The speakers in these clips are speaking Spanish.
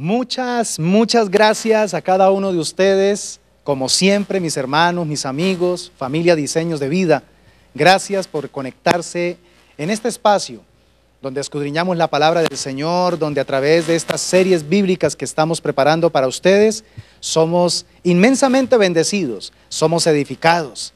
Muchas, muchas gracias a cada uno de ustedes, como siempre, mis hermanos, mis amigos, familia Diseños de Vida. Gracias por conectarse en este espacio donde escudriñamos la palabra del Señor, donde a través de estas series bíblicas que estamos preparando para ustedes, somos inmensamente bendecidos, somos edificados.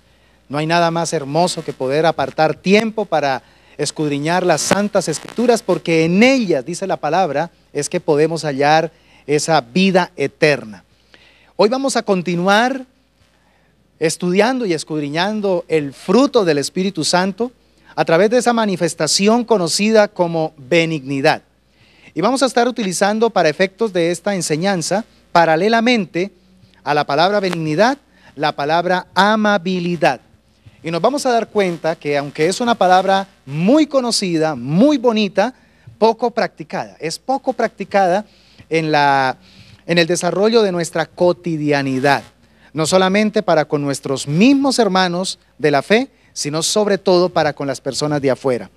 No hay nada más hermoso que poder apartar tiempo para escudriñar las santas escrituras, porque en ellas, dice la palabra, es que podemos hallar esa vida eterna. Hoy vamos a continuar estudiando y escudriñando el fruto del Espíritu Santo a través de esa manifestación conocida como benignidad. Y vamos a estar utilizando para efectos de esta enseñanza, paralelamente a la palabra benignidad, la palabra amabilidad. Y nos vamos a dar cuenta que aunque es una palabra muy conocida, muy bonita, poco practicada. Es poco practicada en, la, en el desarrollo de nuestra cotidianidad, no solamente para con nuestros mismos hermanos de la fe, sino sobre todo para con las personas de afuera.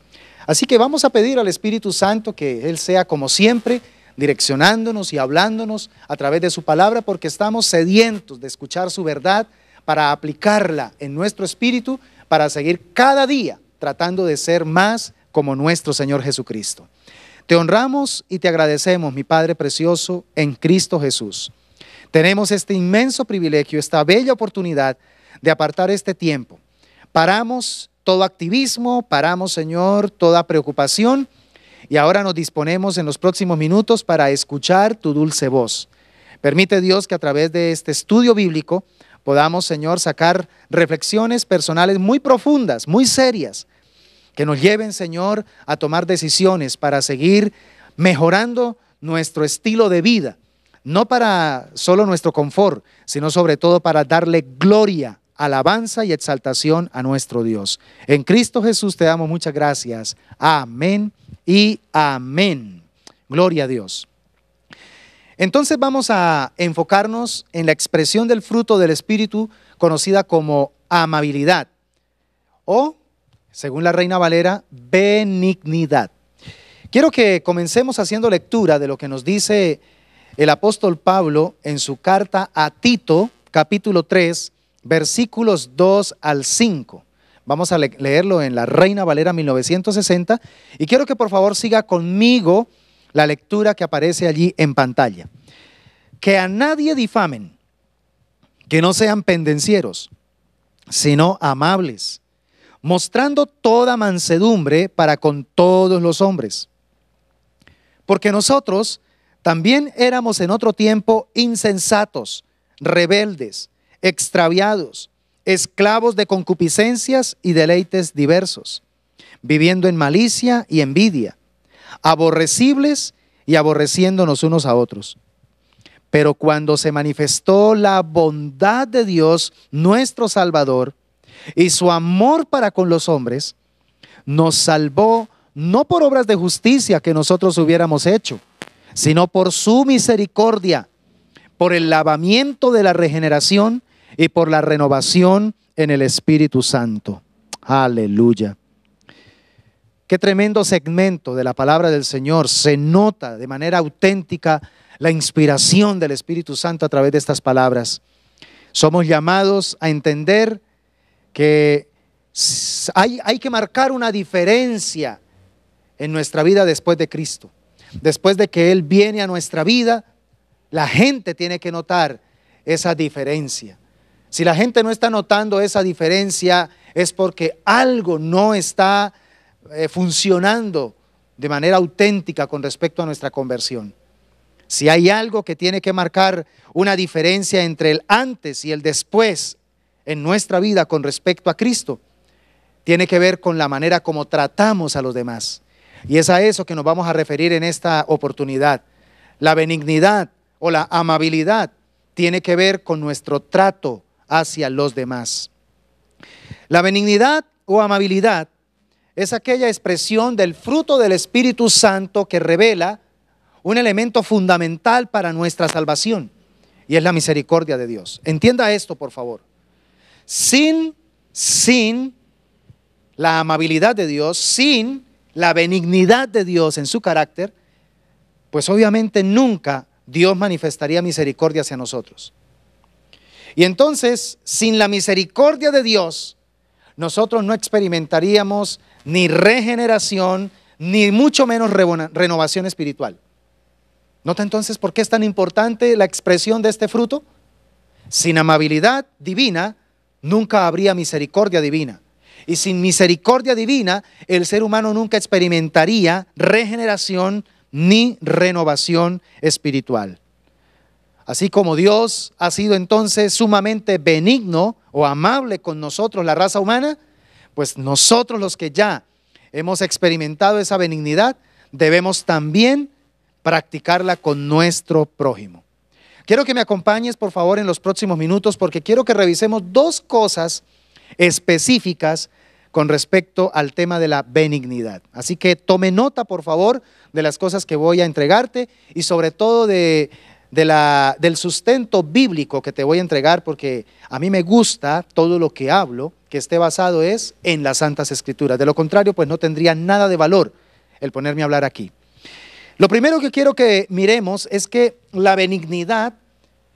Así que vamos a pedir al Espíritu Santo que Él sea como siempre direccionándonos y hablándonos a través de su palabra porque estamos sedientos de escuchar su verdad para aplicarla en nuestro espíritu, para seguir cada día tratando de ser más como nuestro Señor Jesucristo. Te honramos y te agradecemos, mi Padre Precioso, en Cristo Jesús. Tenemos este inmenso privilegio, esta bella oportunidad de apartar este tiempo. Paramos todo activismo, paramos, Señor, toda preocupación y ahora nos disponemos en los próximos minutos para escuchar tu dulce voz. Permite Dios que a través de este estudio bíblico podamos, Señor, sacar reflexiones personales muy profundas, muy serias, que nos lleven, Señor, a tomar decisiones para seguir mejorando nuestro estilo de vida, no para solo nuestro confort, sino sobre todo para darle gloria, alabanza y exaltación a nuestro Dios. En Cristo Jesús te damos muchas gracias. Amén y amén. Gloria a Dios. Entonces vamos a enfocarnos en la expresión del fruto del Espíritu conocida como amabilidad o según la Reina Valera, benignidad. Quiero que comencemos haciendo lectura de lo que nos dice el apóstol Pablo en su carta a Tito, capítulo 3, versículos 2 al 5. Vamos a leerlo en la Reina Valera 1960 y quiero que por favor siga conmigo la lectura que aparece allí en pantalla. Que a nadie difamen, que no sean pendencieros, sino amables mostrando toda mansedumbre para con todos los hombres. Porque nosotros también éramos en otro tiempo insensatos, rebeldes, extraviados, esclavos de concupiscencias y deleites diversos, viviendo en malicia y envidia, aborrecibles y aborreciéndonos unos a otros. Pero cuando se manifestó la bondad de Dios, nuestro Salvador, y su amor para con los hombres, nos salvó no por obras de justicia que nosotros hubiéramos hecho, sino por su misericordia, por el lavamiento de la regeneración y por la renovación en el Espíritu Santo. Aleluya. Qué tremendo segmento de la palabra del Señor. Se nota de manera auténtica la inspiración del Espíritu Santo a través de estas palabras. Somos llamados a entender que hay, que marcar una diferencia en nuestra vida después de Cristo. Después de que Él viene a nuestra vida, la gente tiene que notar esa diferencia. Si la gente no está notando esa diferencia es porque algo no está eh, funcionando de manera auténtica con respecto a nuestra conversión. Si hay algo que tiene que marcar una diferencia entre el antes y el después en nuestra vida con respecto a Cristo tiene que ver con la manera como tratamos a los demás. Y es a eso que nos vamos a referir en esta oportunidad. La benignidad o la amabilidad tiene que ver con nuestro trato hacia los demás. La benignidad o amabilidad es aquella expresión del fruto del Espíritu Santo que revela un elemento fundamental para nuestra salvación y es la misericordia de Dios. Entienda esto, por favor sin, sin la amabilidad de Dios, sin la benignidad de Dios en su carácter, pues obviamente nunca Dios manifestaría misericordia hacia nosotros. Y entonces, sin la misericordia de Dios, nosotros no experimentaríamos ni regeneración, ni mucho menos renovación espiritual. ¿Nota entonces por qué es tan importante la expresión de este fruto? Sin amabilidad divina, nunca habría misericordia divina. Y sin misericordia divina, el ser humano nunca experimentaría regeneración ni renovación espiritual. Así como Dios ha sido entonces sumamente benigno o amable con nosotros, la raza humana, pues nosotros los que ya hemos experimentado esa benignidad, debemos también practicarla con nuestro prójimo. Quiero que me acompañes, por favor, en los próximos minutos porque quiero que revisemos dos cosas específicas con respecto al tema de la benignidad. Así que tome nota, por favor, de las cosas que voy a entregarte y sobre todo del sustento bíblico que te voy a entregar, porque a mí me gusta todo lo que hablo, que esté basado es en las Santas Escrituras. De lo contrario, pues no tendría nada de valor el ponerme a hablar aquí. Lo primero que quiero que miremos es que la benignidad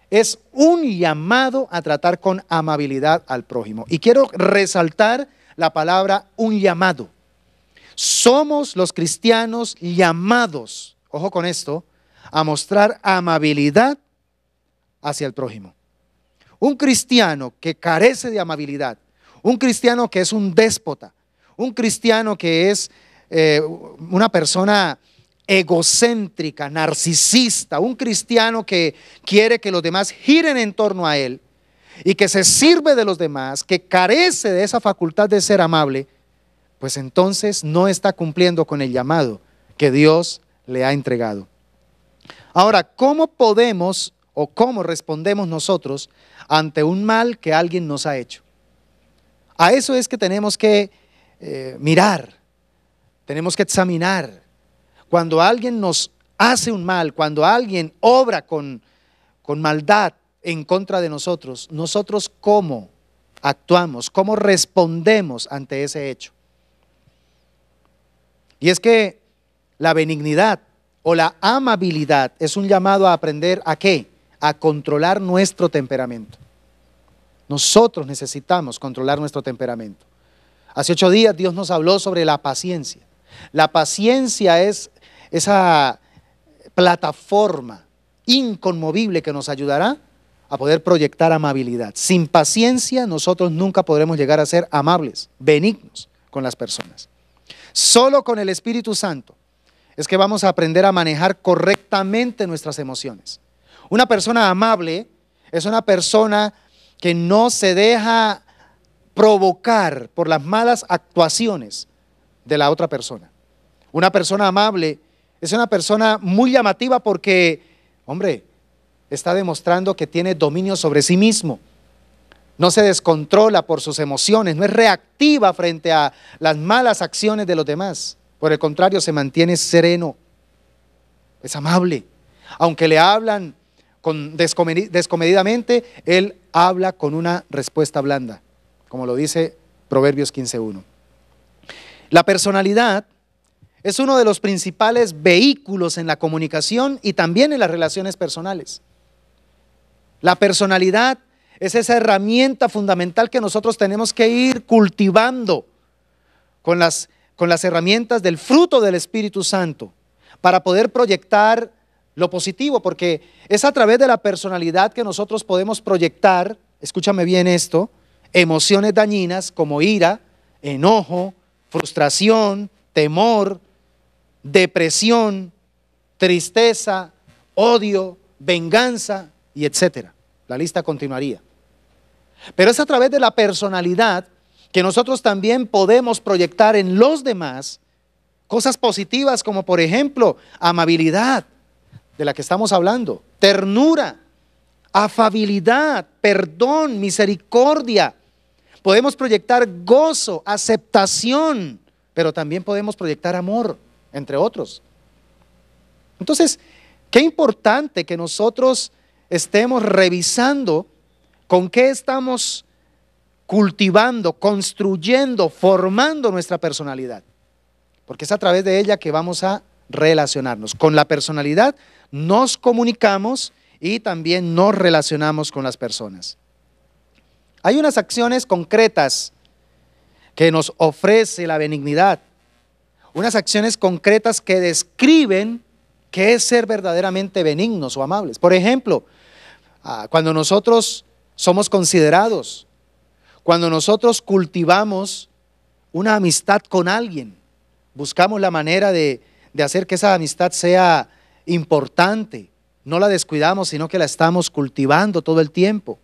es un llamado a tratar con amabilidad al prójimo. Y quiero resaltar la palabra un llamado. Somos los cristianos llamados, ojo con esto, a mostrar amabilidad hacia el prójimo. Un cristiano que carece de amabilidad, un cristiano que es un déspota, un cristiano que es eh, una persona egocéntrica, narcisista, un cristiano que quiere que los demás giren en torno a él y que se sirve de los demás, que carece de esa facultad de ser amable, pues entonces no está cumpliendo con el llamado que Dios le ha entregado. Ahora, ¿cómo podemos o cómo respondemos nosotros ante un mal que alguien nos ha hecho? A eso es que tenemos que eh, mirar, tenemos que examinar, cuando alguien nos hace un mal, cuando alguien obra con, maldad en contra de nosotros, nosotros cómo actuamos, cómo respondemos ante ese hecho. Y es que la benignidad o la amabilidad es un llamado a aprender a qué? A controlar nuestro temperamento. Nosotros necesitamos controlar nuestro temperamento. Hace ocho días Dios nos habló sobre la paciencia. La paciencia es esa plataforma inconmovible que nos ayudará a poder proyectar amabilidad. Sin paciencia nosotros nunca podremos llegar a ser amables, benignos con las personas. Solo con el Espíritu Santo es que vamos a aprender a manejar correctamente nuestras emociones. Una persona amable es una persona que no se deja provocar por las malas actuaciones de la otra persona. Una persona amable es una persona muy llamativa porque, hombre, está demostrando que tiene dominio sobre sí mismo. No se descontrola por sus emociones, no es reactiva frente a las malas acciones de los demás. Por el contrario, se mantiene sereno, es amable. Aunque le hablan con descomedidamente, él habla con una respuesta blanda, como lo dice Proverbios 15.1. La personalidad es uno de los principales vehículos en la comunicación y también en las relaciones personales. La personalidad es esa herramienta fundamental que nosotros tenemos que ir cultivando con las, con las herramientas del fruto del Espíritu Santo para poder proyectar lo positivo, porque es a través de la personalidad que nosotros podemos proyectar, escúchame bien esto, emociones dañinas como ira, enojo, frustración, temor, depresión, tristeza, odio, venganza y etcétera. La lista continuaría. Pero es a través de la personalidad que nosotros también podemos proyectar en los demás cosas positivas como por ejemplo amabilidad, de la que estamos hablando, ternura, afabilidad, perdón, misericordia. Podemos proyectar gozo, aceptación, pero también podemos proyectar amor entre otros. Entonces, qué importante que nosotros estemos revisando con qué estamos cultivando, construyendo, formando nuestra personalidad. Porque es a través de ella que vamos a relacionarnos. Con la personalidad nos comunicamos y también nos relacionamos con las personas. Hay unas acciones concretas que nos ofrece la benignidad unas acciones concretas que describen qué es ser verdaderamente benignos o amables. Por ejemplo, ah, cuando nosotros somos considerados, cuando nosotros cultivamos una amistad con alguien, buscamos la manera de, de hacer que esa amistad sea importante, no la descuidamos, sino que la estamos cultivando todo el tiempo.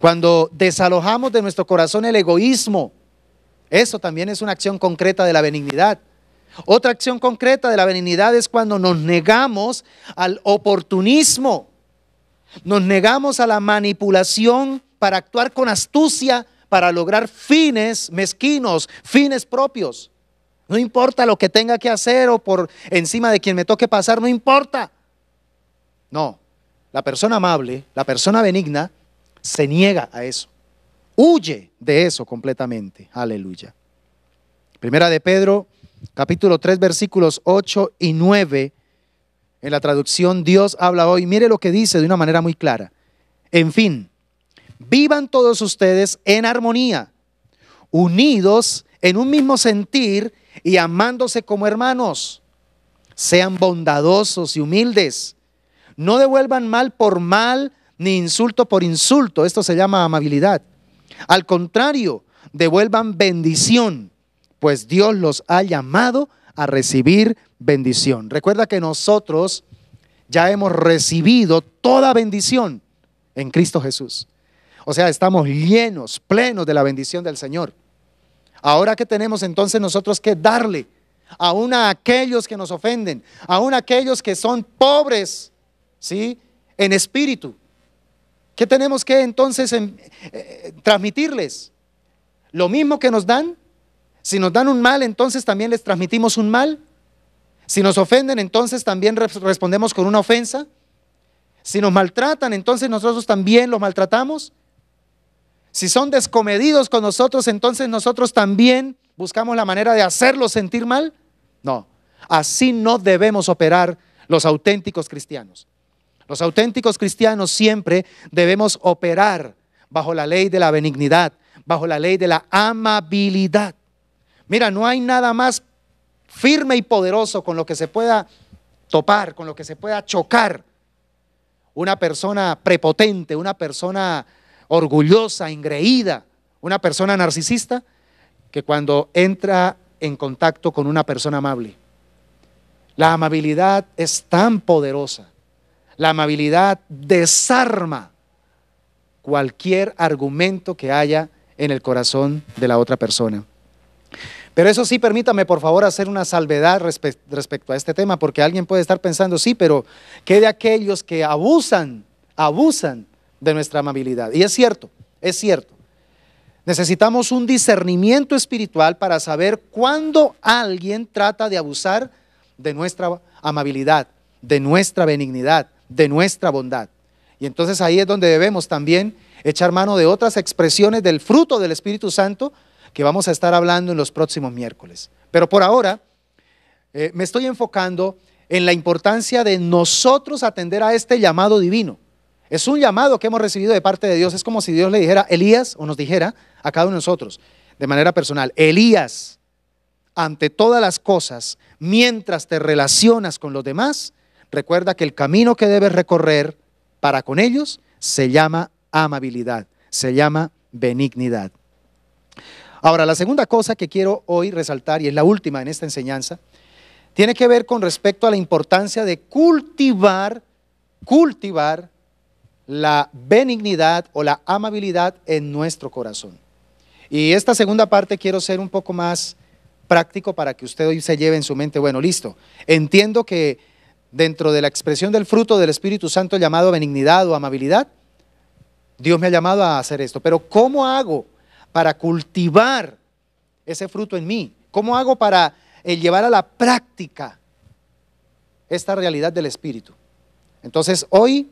Cuando desalojamos de nuestro corazón el egoísmo, eso también es una acción concreta de la benignidad. Otra acción concreta de la benignidad es cuando nos negamos al oportunismo, nos negamos a la manipulación para actuar con astucia, para lograr fines mezquinos, fines propios. No importa lo que tenga que hacer o por encima de quien me toque pasar, no importa. No, la persona amable, la persona benigna, se niega a eso. Huye de eso completamente. Aleluya. Primera de Pedro capítulo 3, versículos 8 y 9, en la traducción Dios habla hoy, mire lo que dice de una manera muy clara. En fin, vivan todos ustedes en armonía, unidos en un mismo sentir y amándose como hermanos. Sean bondadosos y humildes. No devuelvan mal por mal ni insulto por insulto. Esto se llama amabilidad. Al contrario, devuelvan bendición pues Dios los ha llamado a recibir bendición. Recuerda que nosotros ya hemos recibido toda bendición en Cristo Jesús. O sea, estamos llenos, plenos de la bendición del Señor. Ahora que tenemos entonces nosotros que darle aún a aquellos que nos ofenden, aún a aquellos que son pobres, ¿sí? En espíritu. ¿Qué tenemos que entonces eh, transmitirles? Lo mismo que nos dan, si nos dan un mal, entonces también les transmitimos un mal. Si nos ofenden, entonces también respondemos con una ofensa. Si nos maltratan, entonces nosotros también los maltratamos. Si son descomedidos con nosotros, entonces nosotros también buscamos la manera de hacerlos sentir mal. No, así no debemos operar los auténticos cristianos. Los auténticos cristianos siempre debemos operar bajo la ley de la benignidad, bajo la ley de la amabilidad. Mira, no hay nada más firme y poderoso con lo que se pueda topar, con lo que se pueda chocar. Una persona prepotente, una persona orgullosa, engreída, una persona narcisista, que cuando entra en contacto con una persona amable. La amabilidad es tan poderosa. La amabilidad desarma cualquier argumento que haya en el corazón de la otra persona. Pero eso sí, permítame por favor hacer una salvedad respecto a este tema, porque alguien puede estar pensando, sí, pero ¿qué de aquellos que abusan, abusan de nuestra amabilidad? Y es cierto, es cierto. Necesitamos un discernimiento espiritual para saber cuándo alguien trata de abusar de nuestra amabilidad, de nuestra benignidad, de nuestra bondad. Y entonces ahí es donde debemos también echar mano de otras expresiones del fruto del Espíritu Santo que vamos a estar hablando en los próximos miércoles. Pero por ahora eh, me estoy enfocando en la importancia de nosotros atender a este llamado divino. Es un llamado que hemos recibido de parte de Dios. Es como si Dios le dijera, Elías, o nos dijera a cada uno de nosotros, de manera personal, Elías, ante todas las cosas, mientras te relacionas con los demás, recuerda que el camino que debes recorrer para con ellos se llama amabilidad, se llama benignidad. Ahora, la segunda cosa que quiero hoy resaltar, y es la última en esta enseñanza, tiene que ver con respecto a la importancia de cultivar, cultivar la benignidad o la amabilidad en nuestro corazón. Y esta segunda parte quiero ser un poco más práctico para que usted hoy se lleve en su mente, bueno, listo, entiendo que dentro de la expresión del fruto del Espíritu Santo llamado benignidad o amabilidad, Dios me ha llamado a hacer esto, pero ¿cómo hago para cultivar ese fruto en mí? ¿Cómo hago para eh, llevar a la práctica esta realidad del Espíritu? Entonces, hoy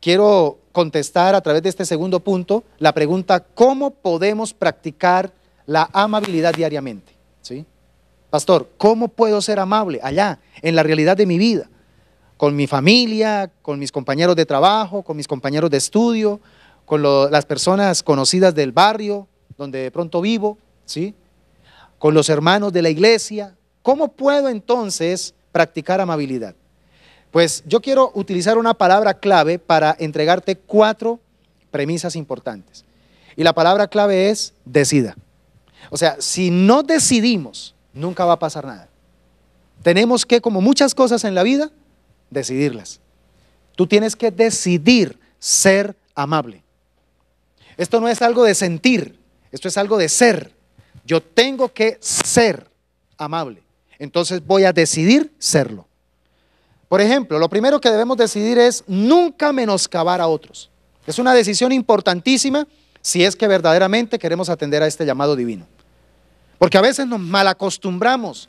quiero contestar a través de este segundo punto la pregunta, ¿cómo podemos practicar la amabilidad diariamente? ¿Sí? Pastor, ¿cómo puedo ser amable allá, en la realidad de mi vida? Con mi familia, con mis compañeros de trabajo, con mis compañeros de estudio, con las personas conocidas del barrio donde de pronto vivo, ¿sí? Con los hermanos de la iglesia. ¿Cómo puedo entonces practicar amabilidad? Pues yo quiero utilizar una palabra clave para entregarte cuatro premisas importantes. Y la palabra clave es decida. O sea, si no decidimos, nunca va a pasar nada. Tenemos que, como muchas cosas en la vida, decidirlas. Tú tienes que decidir ser amable. Esto no es algo de sentir, esto es algo de ser. Yo tengo que ser amable. Entonces voy a decidir serlo. Por ejemplo, lo primero que debemos decidir es nunca menoscabar a otros. Es una decisión importantísima si es que verdaderamente queremos atender a este llamado divino. Porque a veces nos malacostumbramos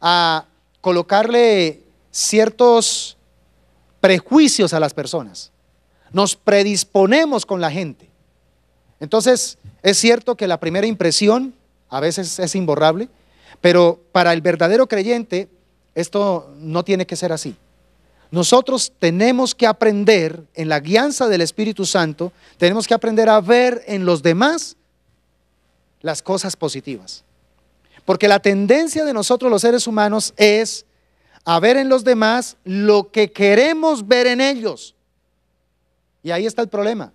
a colocarle ciertos prejuicios a las personas. Nos predisponemos con la gente. Entonces, es cierto que la primera impresión a veces es imborrable, pero para el verdadero creyente esto no tiene que ser así. Nosotros tenemos que aprender en la guianza del Espíritu Santo, tenemos que aprender a ver en los demás las cosas positivas. Porque la tendencia de nosotros los seres humanos es a ver en los demás lo que queremos ver en ellos. Y ahí está el problema.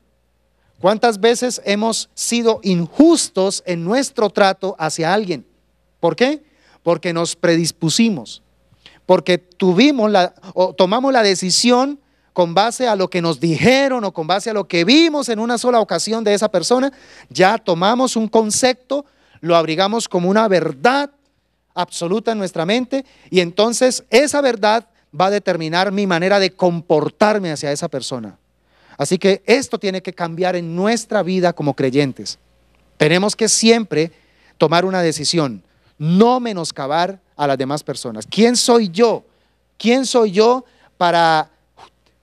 ¿Cuántas veces hemos sido injustos en nuestro trato hacia alguien? ¿Por qué? Porque nos predispusimos, porque tuvimos la, o tomamos la decisión con base a lo que nos dijeron o con base a lo que vimos en una sola ocasión de esa persona, ya tomamos un concepto, lo abrigamos como una verdad absoluta en nuestra mente y entonces esa verdad va a determinar mi manera de comportarme hacia esa persona. Así que esto tiene que cambiar en nuestra vida como creyentes. Tenemos que siempre tomar una decisión, no menoscabar a las demás personas. ¿Quién soy yo? ¿Quién soy yo para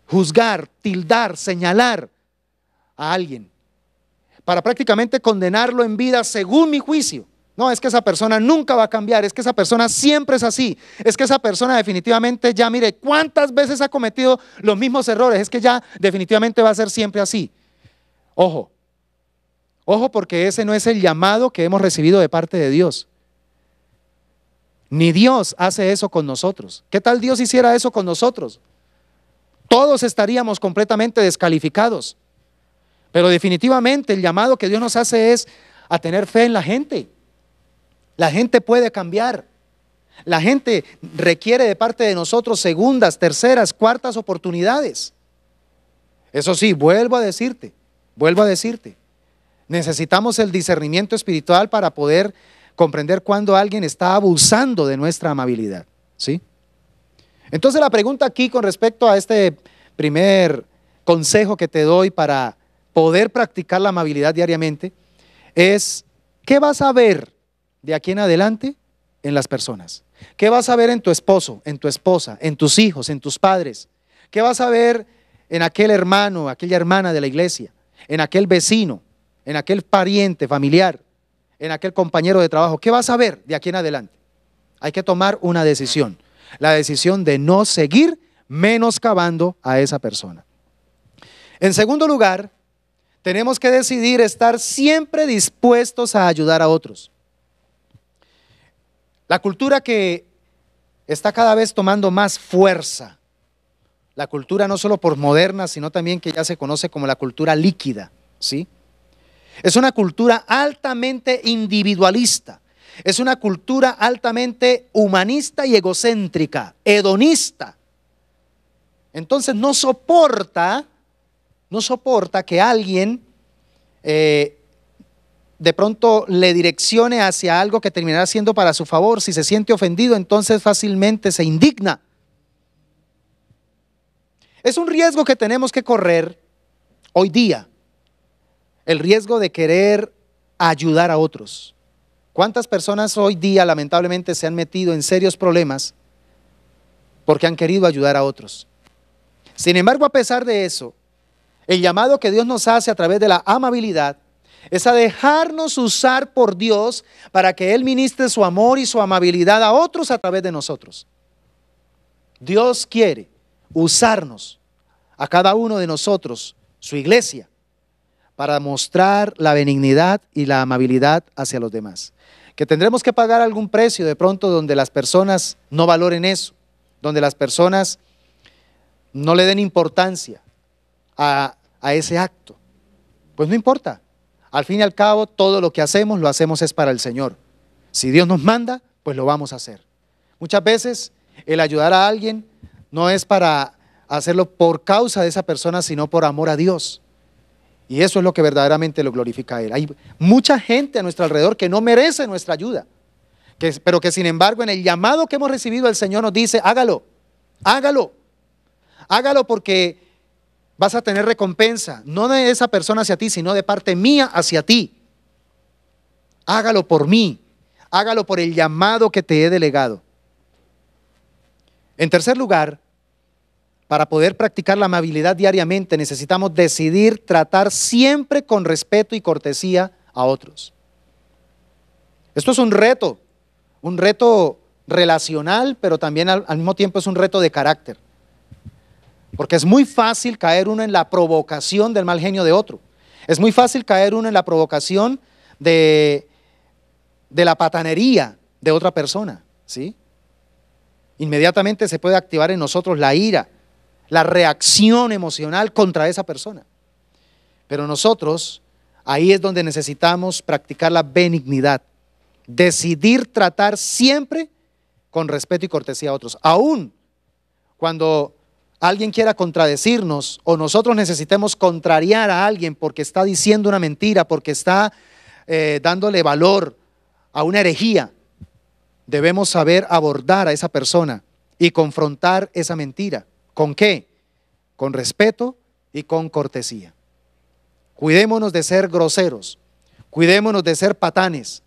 juzgar, tildar, señalar a alguien? Para prácticamente condenarlo en vida según mi juicio. No, es que esa persona nunca va a cambiar, es que esa persona siempre es así, es que esa persona definitivamente ya, mire, cuántas veces ha cometido los mismos errores, es que ya definitivamente va a ser siempre así. Ojo, ojo porque ese no es el llamado que hemos recibido de parte de Dios. Ni Dios hace eso con nosotros. ¿Qué tal Dios hiciera eso con nosotros? Todos estaríamos completamente descalificados. Pero definitivamente el llamado que Dios nos hace es a tener fe en la gente la gente puede cambiar. La gente requiere de parte de nosotros segundas, terceras, cuartas oportunidades. Eso sí, vuelvo a decirte, vuelvo a decirte, necesitamos el discernimiento espiritual para poder comprender cuando alguien está abusando de nuestra amabilidad, ¿sí? Entonces la pregunta aquí con respecto a este primer consejo que te doy para poder practicar la amabilidad diariamente es, ¿qué vas a ver de aquí en adelante en las personas. ¿Qué vas a ver en tu esposo, en tu esposa, en tus hijos, en tus padres? ¿Qué vas a ver en aquel hermano, aquella hermana de la iglesia, en aquel vecino, en aquel pariente familiar, en aquel compañero de trabajo? ¿Qué vas a ver de aquí en adelante? Hay que tomar una decisión, la decisión de no seguir menoscabando a esa persona. En segundo lugar, tenemos que decidir estar siempre dispuestos a ayudar a otros. La cultura que está cada vez tomando más fuerza, la cultura no solo por moderna, sino también que ya se conoce como la cultura líquida, ¿sí? Es una cultura altamente individualista, es una cultura altamente humanista y egocéntrica, hedonista. Entonces no soporta, no soporta que alguien eh, de pronto le direccione hacia algo que terminará siendo para su favor. Si se siente ofendido, entonces fácilmente se indigna. Es un riesgo que tenemos que correr hoy día. El riesgo de querer ayudar a otros. ¿Cuántas personas hoy día lamentablemente se han metido en serios problemas porque han querido ayudar a otros? Sin embargo, a pesar de eso, el llamado que Dios nos hace a través de la amabilidad es a dejarnos usar por Dios para que Él ministre su amor y su amabilidad a otros a través de nosotros. Dios quiere usarnos a cada uno de nosotros, su iglesia, para mostrar la benignidad y la amabilidad hacia los demás. Que tendremos que pagar algún precio de pronto donde las personas no valoren eso, donde las personas no le den importancia a, a ese acto. Pues no importa, al fin y al cabo, todo lo que hacemos lo hacemos es para el Señor. Si Dios nos manda, pues lo vamos a hacer. Muchas veces el ayudar a alguien no es para hacerlo por causa de esa persona, sino por amor a Dios. Y eso es lo que verdaderamente lo glorifica a Él. Hay mucha gente a nuestro alrededor que no merece nuestra ayuda, pero que sin embargo en el llamado que hemos recibido el Señor nos dice, hágalo, hágalo, hágalo porque vas a tener recompensa, no de esa persona hacia ti, sino de parte mía hacia ti. Hágalo por mí, hágalo por el llamado que te he delegado. En tercer lugar, para poder practicar la amabilidad diariamente necesitamos decidir tratar siempre con respeto y cortesía a otros. Esto es un reto, un reto relacional, pero también al, mismo tiempo es un reto de carácter. Porque es muy fácil caer uno en la provocación del mal genio de otro. Es muy fácil caer uno en la provocación de, de la patanería de otra persona. ¿sí? Inmediatamente se puede activar en nosotros la ira, la reacción emocional contra esa persona. Pero nosotros, ahí es donde necesitamos practicar la benignidad, decidir tratar siempre con respeto y cortesía a otros, aún cuando alguien quiera contradecirnos o nosotros necesitemos contrariar a alguien porque está diciendo una mentira, porque está eh, dándole valor a una herejía, debemos saber abordar a esa persona y confrontar esa mentira. ¿Con qué? Con respeto y con cortesía. Cuidémonos de ser groseros, cuidémonos de ser patanes,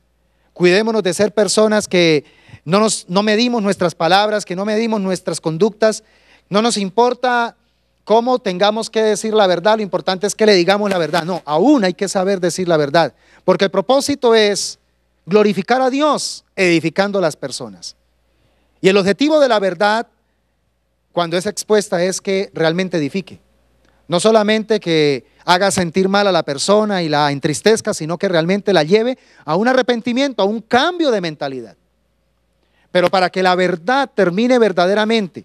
cuidémonos de ser personas que no, nos, no medimos nuestras palabras, que no medimos nuestras conductas no nos importa cómo tengamos que decir la verdad, lo importante es que le digamos la verdad. No, aún hay que saber decir la verdad, porque el propósito es glorificar a Dios edificando a las personas. Y el objetivo de la verdad, cuando es expuesta, es que realmente edifique. No solamente que haga sentir mal a la persona y la entristezca, sino que realmente la lleve a un arrepentimiento, a un cambio de mentalidad. Pero para que la verdad termine verdaderamente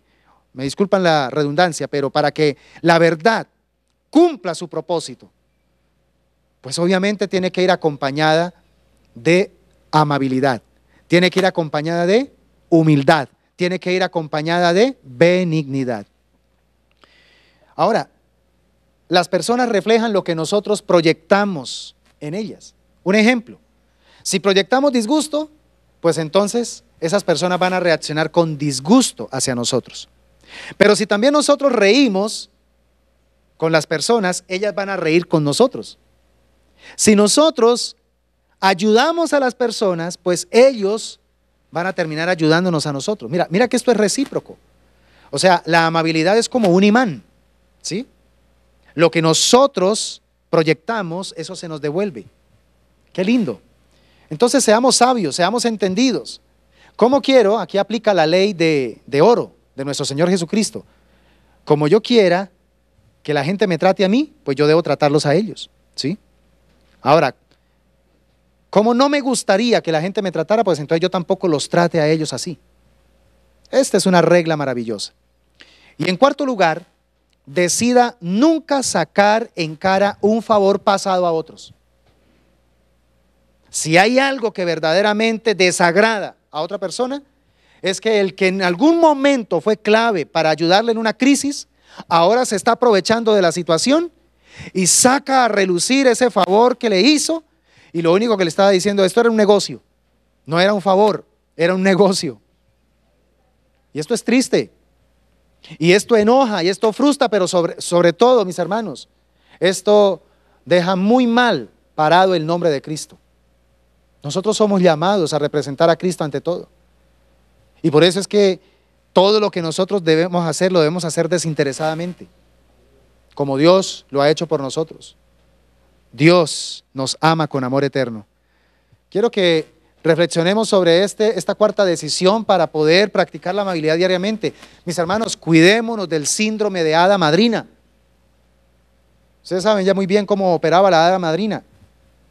me disculpan la redundancia, pero para que la verdad cumpla su propósito, pues obviamente tiene que ir acompañada de amabilidad, tiene que ir acompañada de humildad, tiene que ir acompañada de benignidad. Ahora, las personas reflejan lo que nosotros proyectamos en ellas. Un ejemplo, si proyectamos disgusto, pues entonces esas personas van a reaccionar con disgusto hacia nosotros. Pero si también nosotros reímos con las personas, ellas van a reír con nosotros. Si nosotros ayudamos a las personas, pues ellos van a terminar ayudándonos a nosotros. Mira, mira que esto es recíproco. O sea, la amabilidad es como un imán, ¿sí? Lo que nosotros proyectamos, eso se nos devuelve. Qué lindo. Entonces seamos sabios, seamos entendidos. ¿Cómo quiero? Aquí aplica la ley de, de oro de nuestro Señor Jesucristo. Como yo quiera que la gente me trate a mí, pues yo debo tratarlos a ellos, ¿sí? Ahora, como no me gustaría que la gente me tratara, pues entonces yo tampoco los trate a ellos así. Esta es una regla maravillosa. Y en cuarto lugar, decida nunca sacar en cara un favor pasado a otros. Si hay algo que verdaderamente desagrada a otra persona, es que el que en algún momento fue clave para ayudarle en una crisis, ahora se está aprovechando de la situación y saca a relucir ese favor que le hizo y lo único que le estaba diciendo, esto era un negocio, no era un favor, era un negocio. Y esto es triste, y esto enoja, y esto frustra, pero sobre, sobre todo, mis hermanos, esto deja muy mal parado el nombre de Cristo. Nosotros somos llamados a representar a Cristo ante todo. Y por eso es que todo lo que nosotros debemos hacer lo debemos hacer desinteresadamente, como Dios lo ha hecho por nosotros. Dios nos ama con amor eterno. Quiero que reflexionemos sobre este, esta cuarta decisión para poder practicar la amabilidad diariamente. Mis hermanos, cuidémonos del síndrome de hada madrina. Ustedes saben ya muy bien cómo operaba la hada madrina.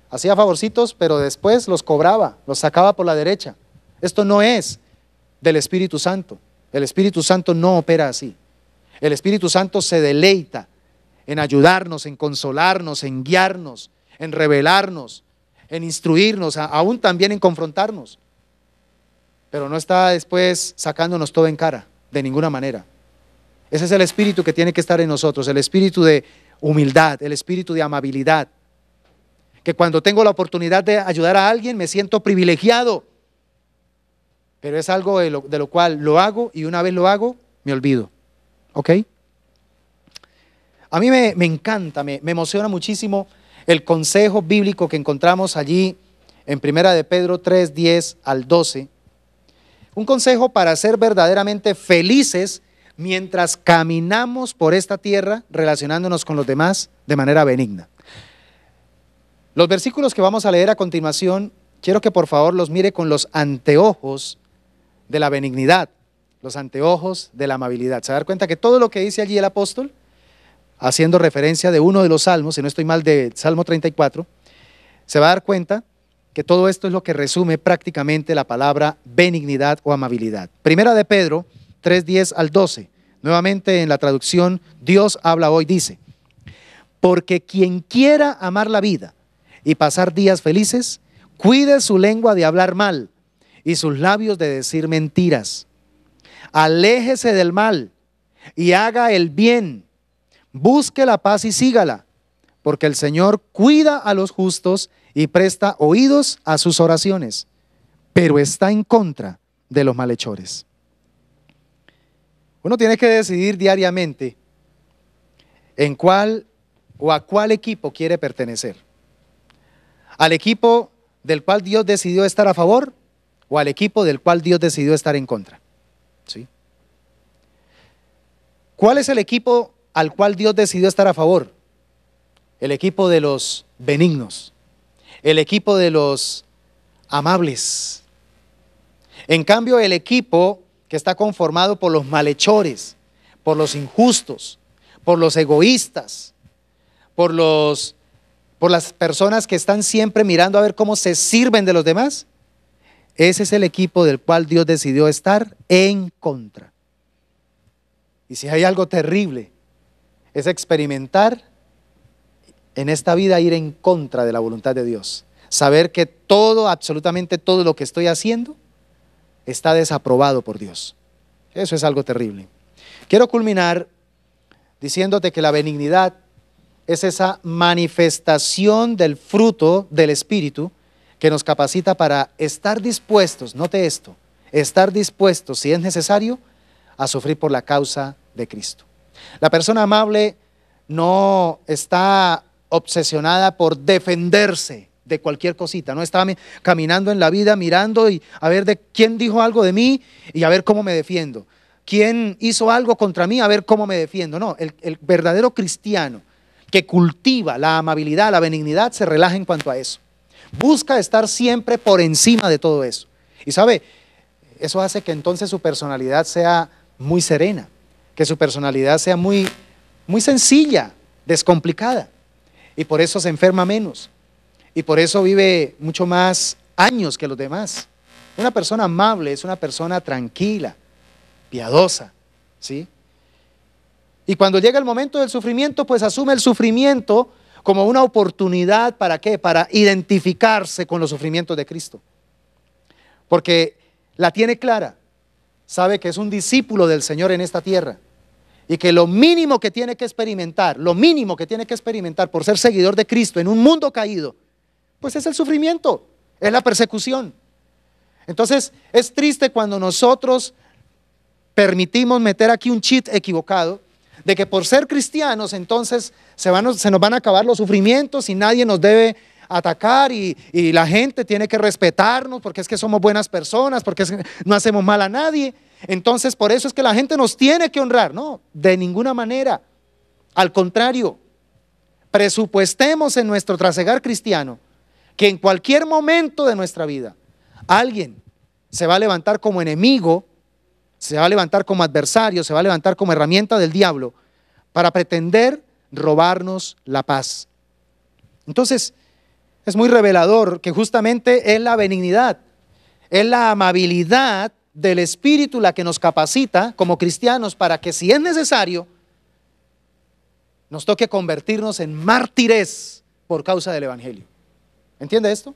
Hacía favorcitos, pero después los cobraba, los sacaba por la derecha. Esto no es del Espíritu Santo. El Espíritu Santo no opera así. El Espíritu Santo se deleita en ayudarnos, en consolarnos, en guiarnos, en revelarnos, en instruirnos, aún también en confrontarnos. Pero no está después sacándonos todo en cara, de ninguna manera. Ese es el espíritu que tiene que estar en nosotros, el espíritu de humildad, el espíritu de amabilidad. Que cuando tengo la oportunidad de ayudar a alguien me siento privilegiado pero es algo de lo, cual lo hago y una vez lo hago, me olvido. ¿Ok? A mí me, encanta, me, emociona muchísimo el consejo bíblico que encontramos allí en Primera de Pedro 3, 10 al 12. Un consejo para ser verdaderamente felices mientras caminamos por esta tierra relacionándonos con los demás de manera benigna. Los versículos que vamos a leer a continuación, quiero que por favor los mire con los anteojos de la benignidad, los anteojos de la amabilidad. Se va a dar cuenta que todo lo que dice allí el apóstol, haciendo referencia de uno de los salmos, si no estoy mal, de Salmo 34, se va a dar cuenta que todo esto es lo que resume prácticamente la palabra benignidad o amabilidad. Primera de Pedro 3.10 al 12. Nuevamente en la traducción, Dios habla hoy, dice, porque quien quiera amar la vida y pasar días felices, cuide su lengua de hablar mal y sus labios de decir mentiras. Aléjese del mal y haga el bien. Busque la paz y sígala, porque el Señor cuida a los justos y presta oídos a sus oraciones, pero está en contra de los malhechores. Uno tiene que decidir diariamente en cuál o a cuál equipo quiere pertenecer. ¿Al equipo del cual Dios decidió estar a favor o al equipo del cual Dios decidió estar en contra. ¿Sí? ¿Cuál es el equipo al cual Dios decidió estar a favor? El equipo de los benignos, el equipo de los amables. En cambio, el equipo que está conformado por los malhechores, por los injustos, por los egoístas, por los por las personas que están siempre mirando a ver cómo se sirven de los demás, ese es el equipo del cual Dios decidió estar en contra. Y si hay algo terrible, es experimentar en esta vida ir en contra de la voluntad de Dios. Saber que todo, absolutamente todo lo que estoy haciendo está desaprobado por Dios. Eso es algo terrible. Quiero culminar diciéndote que la benignidad es esa manifestación del fruto del Espíritu que nos capacita para estar dispuestos, note esto, estar dispuestos, si es necesario, a sufrir por la causa de Cristo. La persona amable no está obsesionada por defenderse de cualquier cosita, no está caminando en la vida mirando y a ver de quién dijo algo de mí y a ver cómo me defiendo. ¿Quién hizo algo contra mí? A ver cómo me defiendo. No, el, el verdadero cristiano que cultiva la amabilidad, la benignidad, se relaja en cuanto a eso. Busca estar siempre por encima de todo eso. Y sabe, eso hace que entonces su personalidad sea muy serena, que su personalidad sea muy, muy sencilla, descomplicada. Y por eso se enferma menos. Y por eso vive mucho más años que los demás. Una persona amable es una persona tranquila, piadosa, ¿sí? Y cuando llega el momento del sufrimiento, pues asume el sufrimiento como una oportunidad para qué? Para identificarse con los sufrimientos de Cristo. Porque la tiene clara, sabe que es un discípulo del Señor en esta tierra y que lo mínimo que tiene que experimentar, lo mínimo que tiene que experimentar por ser seguidor de Cristo en un mundo caído, pues es el sufrimiento, es la persecución. Entonces, es triste cuando nosotros permitimos meter aquí un cheat equivocado de que por ser cristianos entonces se, van, se nos van a acabar los sufrimientos y nadie nos debe atacar y, la gente tiene que respetarnos porque es que somos buenas personas, porque no hacemos mal a nadie. Entonces por eso es que la gente nos tiene que honrar. No, de ninguna manera. Al contrario, presupuestemos en nuestro trasegar cristiano que en cualquier momento de nuestra vida alguien se va a levantar como enemigo se va a levantar como adversario, se va a levantar como herramienta del diablo para pretender robarnos la paz. Entonces, es muy revelador que justamente es la benignidad, es la amabilidad del Espíritu la que nos capacita como cristianos para que si es necesario, nos toque convertirnos en mártires por causa del Evangelio. ¿Entiende esto?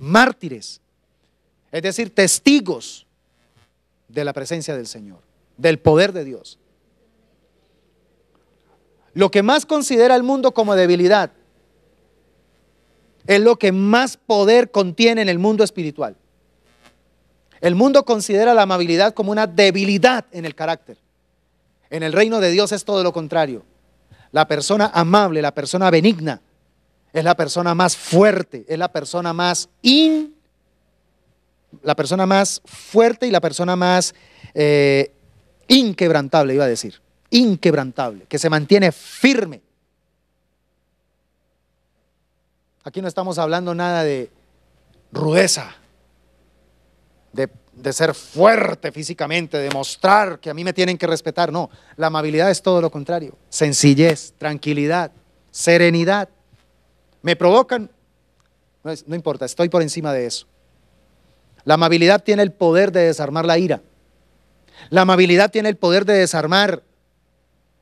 Mártires. Es decir, testigos de la presencia del Señor, del poder de Dios. Lo que más considera el mundo como debilidad es lo que más poder contiene en el mundo espiritual. El mundo considera la amabilidad como una debilidad en el carácter. En el reino de Dios es todo lo contrario. La persona amable, la persona benigna, es la persona más fuerte, es la persona más in la persona más fuerte y la persona más eh, inquebrantable, iba a decir, inquebrantable, que se mantiene firme. Aquí no estamos hablando nada de rudeza, de, ser fuerte físicamente, de mostrar que a mí me tienen que respetar. No, la amabilidad es todo lo contrario. Sencillez, tranquilidad, serenidad. Me provocan, no importa, estoy por encima de eso. La amabilidad tiene el poder de desarmar la ira. La amabilidad tiene el poder de desarmar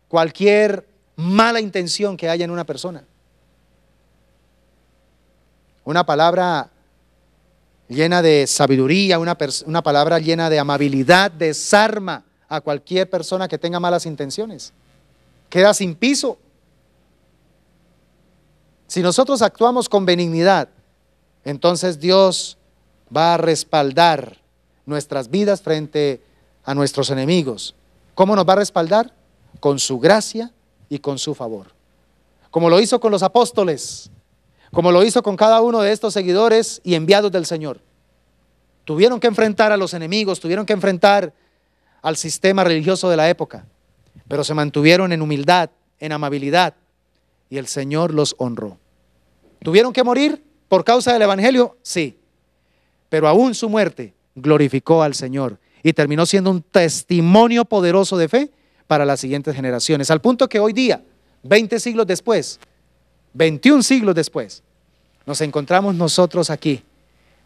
cualquier mala intención que haya en una persona. Una palabra llena de sabiduría, una, una, palabra llena de amabilidad, desarma a cualquier persona que tenga malas intenciones. Queda sin piso. Si nosotros actuamos con benignidad, entonces Dios va a respaldar nuestras vidas frente a nuestros enemigos. ¿Cómo nos va a respaldar? Con su gracia y con su favor. Como lo hizo con los apóstoles, como lo hizo con cada uno de estos seguidores y enviados del Señor. Tuvieron que enfrentar a los enemigos, tuvieron que enfrentar al sistema religioso de la época, pero se mantuvieron en humildad, en amabilidad, y el Señor los honró. ¿Tuvieron que morir por causa del Evangelio? Sí pero aún su muerte glorificó al Señor y terminó siendo un testimonio poderoso de fe para las siguientes generaciones, al punto que hoy día, 20 siglos después, 21 siglos después, nos encontramos nosotros aquí,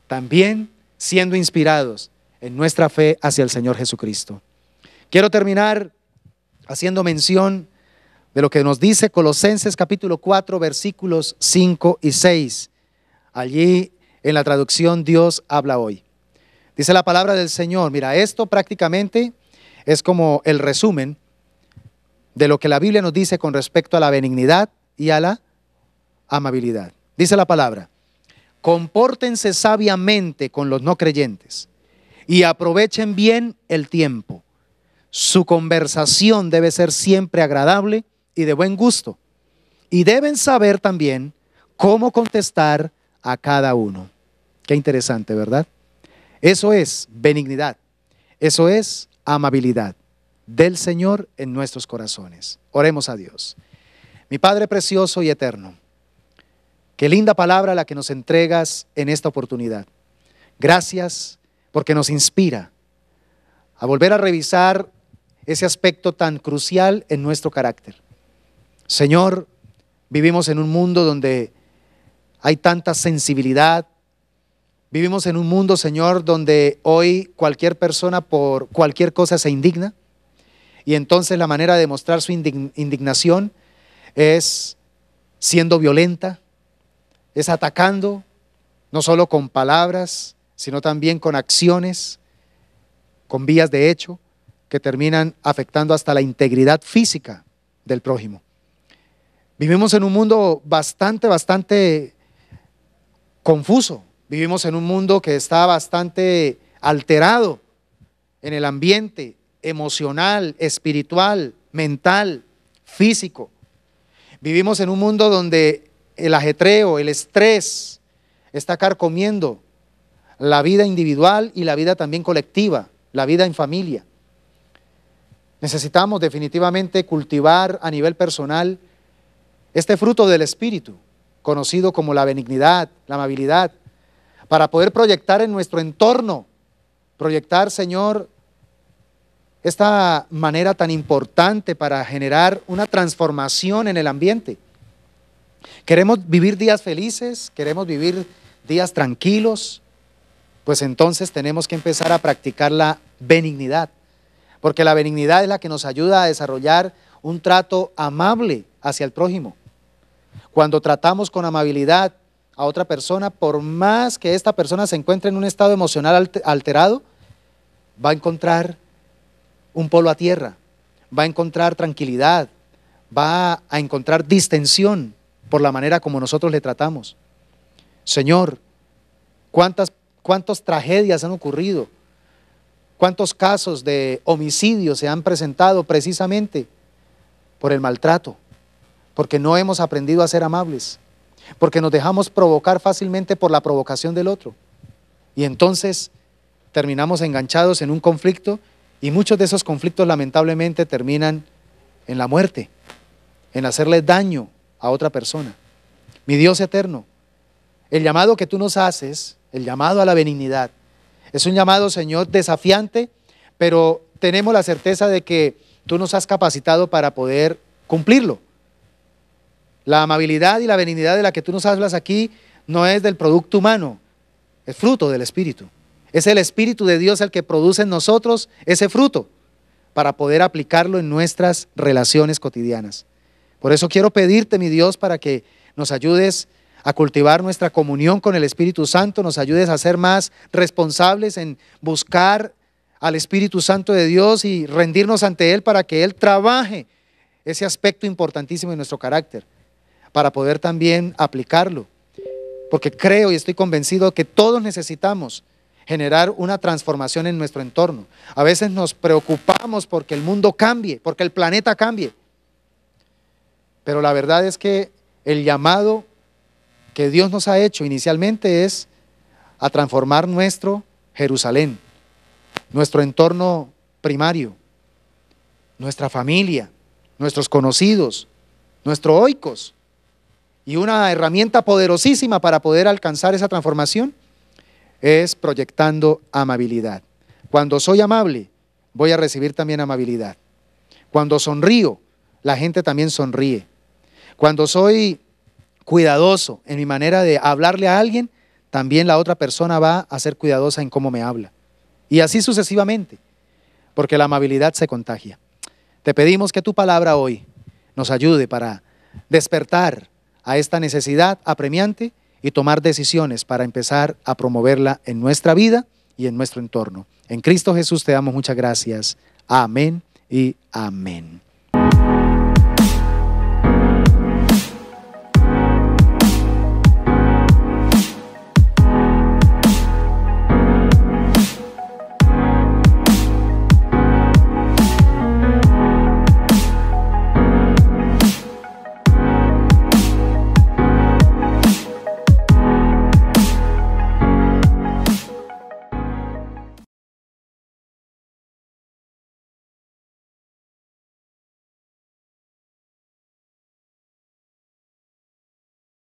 también siendo inspirados en nuestra fe hacia el Señor Jesucristo. Quiero terminar haciendo mención de lo que nos dice Colosenses capítulo 4 versículos 5 y 6. Allí en la traducción Dios habla hoy. Dice la palabra del Señor, mira, esto prácticamente es como el resumen de lo que la Biblia nos dice con respecto a la benignidad y a la amabilidad. Dice la palabra, compórtense sabiamente con los no creyentes y aprovechen bien el tiempo. Su conversación debe ser siempre agradable y de buen gusto. Y deben saber también cómo contestar a cada uno. Qué interesante, ¿verdad? Eso es benignidad. Eso es amabilidad del Señor en nuestros corazones. Oremos a Dios. Mi Padre precioso y eterno, qué linda palabra la que nos entregas en esta oportunidad. Gracias porque nos inspira a volver a revisar ese aspecto tan crucial en nuestro carácter. Señor, vivimos en un mundo donde hay tanta sensibilidad. Vivimos en un mundo, Señor, donde hoy cualquier persona por cualquier cosa se indigna. Y entonces la manera de mostrar su indignación es siendo violenta, es atacando, no solo con palabras, sino también con acciones, con vías de hecho, que terminan afectando hasta la integridad física del prójimo. Vivimos en un mundo bastante, bastante confuso. Vivimos en un mundo que está bastante alterado en el ambiente emocional, espiritual, mental, físico. Vivimos en un mundo donde el ajetreo, el estrés está carcomiendo la vida individual y la vida también colectiva, la vida en familia. Necesitamos definitivamente cultivar a nivel personal este fruto del Espíritu, conocido como la benignidad, la amabilidad, para poder proyectar en nuestro entorno, proyectar, Señor, esta manera tan importante para generar una transformación en el ambiente. Queremos vivir días felices, queremos vivir días tranquilos, pues entonces tenemos que empezar a practicar la benignidad, porque la benignidad es la que nos ayuda a desarrollar un trato amable hacia el prójimo. Cuando tratamos con amabilidad a otra persona, por más que esta persona se encuentre en un estado emocional alterado, va a encontrar un polo a tierra, va a encontrar tranquilidad, va a encontrar distensión por la manera como nosotros le tratamos. Señor, ¿cuántas, cuántas tragedias han ocurrido? ¿Cuántos casos de homicidio se han presentado precisamente por el maltrato? porque no hemos aprendido a ser amables, porque nos dejamos provocar fácilmente por la provocación del otro. Y entonces terminamos enganchados en un conflicto y muchos de esos conflictos lamentablemente terminan en la muerte, en hacerle daño a otra persona. Mi Dios eterno, el llamado que tú nos haces, el llamado a la benignidad, es un llamado, Señor, desafiante, pero tenemos la certeza de que tú nos has capacitado para poder cumplirlo. La amabilidad y la benignidad de la que tú nos hablas aquí no es del producto humano, es fruto del Espíritu. Es el Espíritu de Dios el que produce en nosotros ese fruto para poder aplicarlo en nuestras relaciones cotidianas. Por eso quiero pedirte, mi Dios, para que nos ayudes a cultivar nuestra comunión con el Espíritu Santo, nos ayudes a ser más responsables en buscar al Espíritu Santo de Dios y rendirnos ante Él para que Él trabaje ese aspecto importantísimo de nuestro carácter para poder también aplicarlo. Porque creo y estoy convencido que todos necesitamos generar una transformación en nuestro entorno. A veces nos preocupamos porque el mundo cambie, porque el planeta cambie. Pero la verdad es que el llamado que Dios nos ha hecho inicialmente es a transformar nuestro Jerusalén, nuestro entorno primario, nuestra familia, nuestros conocidos, nuestro oikos, y una herramienta poderosísima para poder alcanzar esa transformación es proyectando amabilidad. Cuando soy amable, voy a recibir también amabilidad. Cuando sonrío, la gente también sonríe. Cuando soy cuidadoso en mi manera de hablarle a alguien, también la otra persona va a ser cuidadosa en cómo me habla. Y así sucesivamente, porque la amabilidad se contagia. Te pedimos que tu palabra hoy nos ayude para despertar a esta necesidad apremiante y tomar decisiones para empezar a promoverla en nuestra vida y en nuestro entorno. En Cristo Jesús te damos muchas gracias. Amén y amén.